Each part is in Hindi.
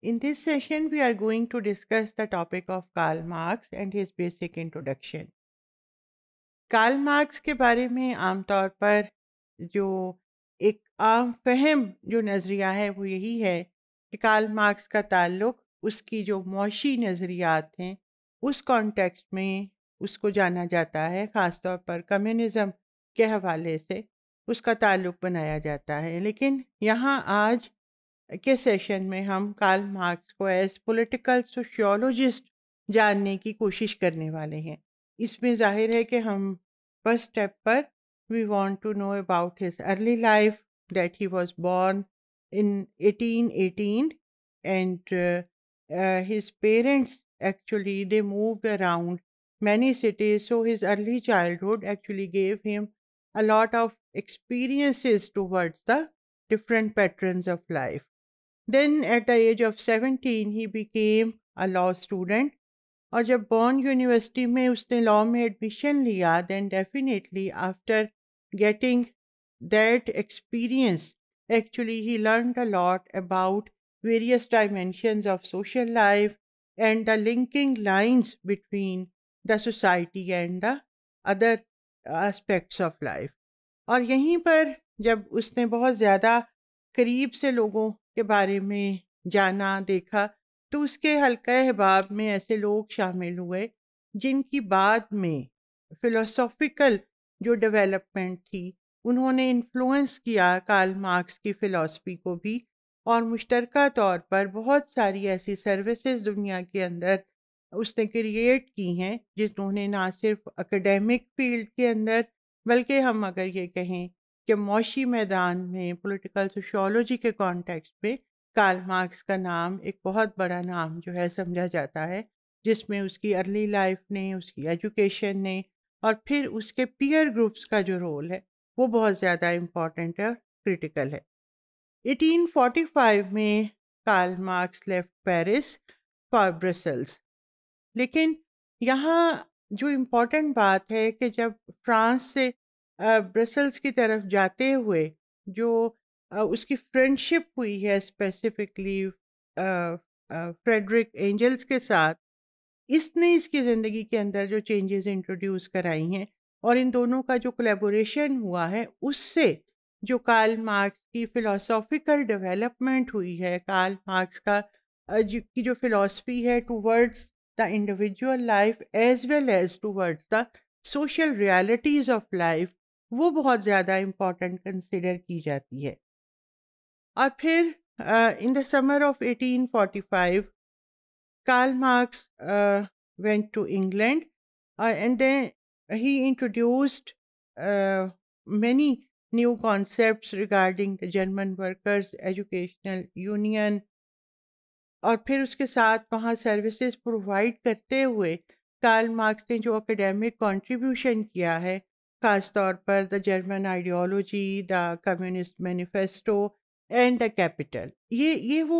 In this session, we are going to discuss the topic of Karl Marx and his basic introduction. Karl Marx के बारे में आमतौर पर जो एक आम फहम जो नज़रिया है वो यही है कि कार्ल मार्क्स का ताल्लुक उसकी जो मौशी नज़रियात हैं उस कॉन्टेक्स्ट में उसको जाना जाता है ख़ास तौर पर कम्युनिज़म के हवाले से उसका ताल्लुक बनाया जाता है लेकिन यहाँ आज के सेशन में हम कार्ल मार्क्स को एज पॉलिटिकल सोशियोलॉजिस्ट जानने की कोशिश करने वाले हैं इसमें जाहिर है कि हम फर्स्ट स्टेप पर we want to know about his early life that he was born in 1818 and his parents actually they move around many cities so his early childhood actually gave him a off experiences towards the different pattern of life Then at the age of 17 he became a law student और जब बॉर्न यूनिवर्सिटी में उसने लॉ में एडमिशन लिया then definitely after getting that experience actually he learned a lot about various dimensions of social life and the linking lines between the society and the other aspects of life और यहीं पर जब उसने बहुत ज़्यादा करीब से लोगों के बारे में जाना देखा तो उसके हल्का अहबाब में ऐसे लोग शामिल हुए जिनकी बाद में फिलोसॉफिकल जो डेवलपमेंट थी उन्होंने इन्फ्लुएंस किया कार्ल मार्क्स की फ़िलासफ़ी को भी और मुश्तर तौर पर बहुत सारी ऐसी सर्विसेज दुनिया के अंदर उसने क्रिएट की हैं जिन्होंने ना सिर्फ एकेडमिक फील्ड के अंदर बल्कि हम अगर ये कहें कि मौशी मैदान में पॉलिटिकल सोशोलॉजी के कॉन्टेक्स्ट में कार्ल मार्क्स का नाम एक बहुत बड़ा नाम जो है समझा जाता है जिसमें उसकी अर्ली लाइफ ने उसकी एजुकेशन ने और फिर उसके पीयर ग्रुप्स का जो रोल है वो बहुत ज़्यादा इम्पॉर्टेंट है क्रिटिकल है 1845 में Karl Marx left Paris for Brussels लेकिन यहाँ जो इम्पोर्टेंट बात है कि जब फ्रांस से ब्रसल्स की तरफ जाते हुए जो उसकी फ्रेंडशिप हुई है स्पेसिफिकली फ्रेडरिक एंजल्स के साथ इसने इसकी ज़िंदगी के अंदर जो चेंजेस इंट्रोड्यूस कराई हैं और इन दोनों का जो कोलेबोरेशन हुआ है उससे जो कार्ल मार्क्स की फ़िलोसॉफ़िकल डेवलपमेंट हुई है कार्ल मार्क्स का की जो फिलॉसफी है towards the individual life as well as towards the social realities of life वो बहुत ज़्यादा इम्पॉर्टेंट कंसिडर की जाती है और फिर in the summer of 1845 Karl Marx went to England and they he introduced many new concept regarding the German workers educational union और फिर उसके साथ वहाँ सर्विसेज प्रोवाइड करते हुए कार्ल मार्क्स ने जो अकेडेमिक कंट्रीब्यूशन किया है खास तौर पर the German ideology the communist manifesto and the capital ये ये वो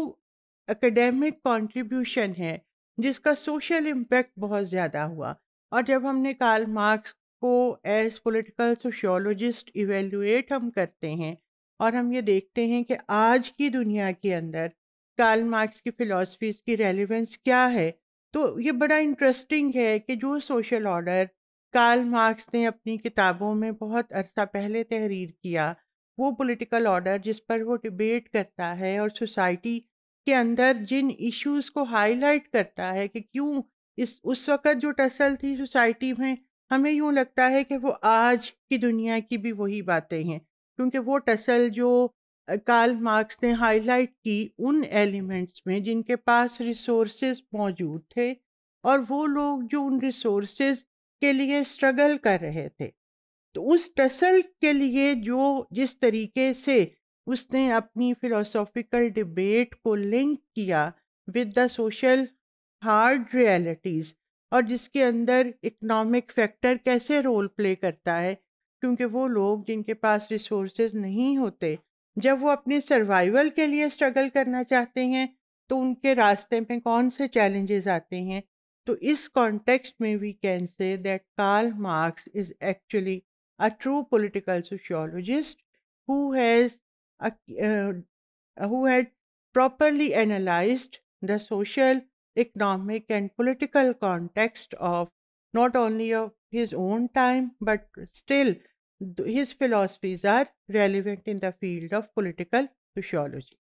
एकेडमिक कंट्रीब्यूशन है जिसका सोशल इम्पैक्ट बहुत ज़्यादा हुआ और जब हमने कार्ल मार्क्स को एज पॉलिटिकल सोशियोलॉजिस्ट इवेल्युएट हम करते हैं और हम ये देखते हैं कि आज की दुनिया के अंदर कार्ल मार्क्स की फ़िलासफ़ीज़ की रेलिवेंस क्या है तो ये बड़ा इंटरेस्टिंग है कि जो सोशल ऑर्डर कार्ल मार्क्स ने अपनी किताबों में बहुत अरसा पहले तहरीर किया वो पॉलिटिकल ऑर्डर जिस पर वो डिबेट करता है और सोसाइटी के अंदर जिन इश्यूज को हाईलाइट करता है कि क्यों इस उस वक़्त जो टसल थी सोसाइटी में हमें यूँ लगता है कि वो आज की दुनिया की भी वही बातें हैं क्योंकि वो टसल जो कार्ल मार्क्स ने हाईलाइट की उन एलिमेंट्स में जिनके पास रिसोर्स मौजूद थे और वो लोग जो उन रिसोर्स के लिए स्ट्रगल कर रहे थे तो उस टसल के लिए जो जिस तरीके से उसने अपनी फिलोसॉफिकल डिबेट को लिंक किया with the social hard realities और जिसके अंदर इकोनॉमिक फैक्टर कैसे रोल प्ले करता है क्योंकि वो लोग जिनके पास रिसोर्सेज नहीं होते जब वो अपने सर्वाइवल के लिए स्ट्रगल करना चाहते हैं तो उनके रास्ते में कौन से चैलेंजेस आते हैं So, is context may we can say that Karl Marx is actually a true political sociologist who has uh, who had properly analyzed the social, economic, and political context of not only of his own time but still his philosophies are relevant in the field of political sociology.